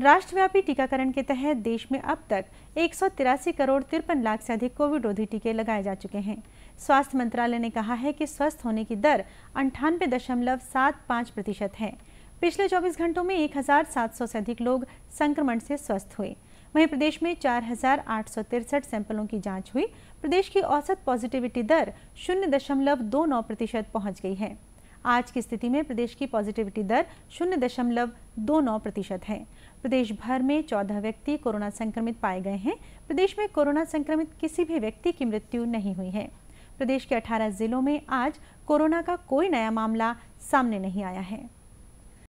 राष्ट्रव्यापी टीकाकरण के तहत देश में अब तक एक करोड़ तिरपन लाख से अधिक कोविड रोधी टीके लगाए जा चुके हैं स्वास्थ्य मंत्रालय ने कहा है कि स्वस्थ होने की दर अंठानवे दशमलव सात पाँच प्रतिशत है पिछले 24 घंटों में 1,700 से अधिक लोग संक्रमण से स्वस्थ हुए वहीं प्रदेश में चार सैंपलों की जांच हुई प्रदेश की औसत पॉजिटिविटी दर शून्य दशमलव दो नौ प्रतिशत पहुँच गई है आज की स्थिति में प्रदेश की पॉजिटिविटी दर शून्य दशमलव दो नौ प्रतिशत है प्रदेश भर में चौदह व्यक्ति कोरोना संक्रमित पाए गए हैं प्रदेश में कोरोना संक्रमित किसी भी व्यक्ति की मृत्यु नहीं हुई है प्रदेश के 18 जिलों में आज कोरोना का कोई नया मामला सामने नहीं आया है